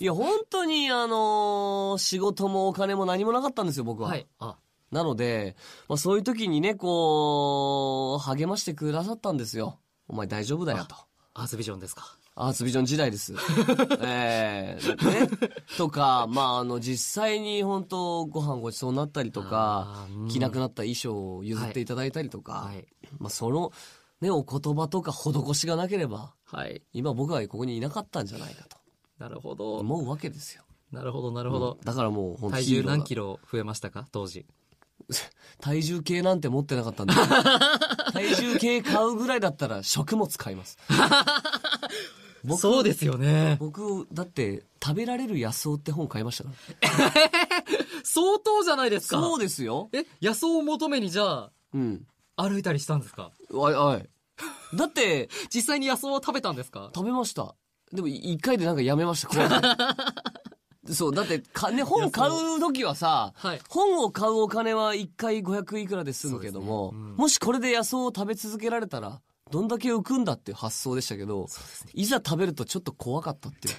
いや、本当に、あのー、仕事もお金も何もなかったんですよ、僕は。はい。あなので、まあ、そういう時にね、こう、励ましてくださったんですよ。お前大丈夫だよと。アーツビジョンですか。アーツビジョン時代です。え えー、ね。とか、まあ、あの、実際に本当ご飯ごちそうになったりとか、うん、着なくなった衣装を譲っていただいたりとか、はいはい、まあ、その、ね、お言葉とか施しがなければ、はい、今僕はここにいなかったんじゃないかと。なるほど思うわけですよなるほどなるほど、だからもう本当体重何キロ増えましたか当時 体重計なんて持ってなかったんで 体重計買うぐらいだったら食物買います そうですよね僕だって「食べられる野草」って本買いましたから相当じゃないですかそうですよえ野草を求めにじゃあうん歩いたりしたんですかおいおいだって実際に野草は食べたんですか食べましたでも一回でなんかやめました、怖 そう、だって、ね、本買う時はさ、はい本を買うお金は一回500いくらで済むけども、ねうんもしこれで野草を食べ続けられたら、どんだけ浮くんだっていう発想でしたけど、いざ食べるとちょっと怖かったっていう。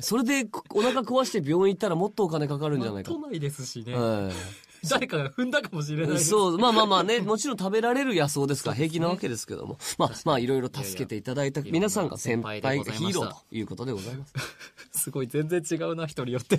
それでお腹壊して病院行ったらもっとお金かかるんじゃないか。まあ都内ですしね。はい 誰かが踏んだかもしれない。そう、まあまあまあね、もちろん食べられる野草ですから平気なわけですけども、まあまあいろいろ助けていただいた皆さんが先輩ヒーローということでございます。すごい全然違うな、人によって。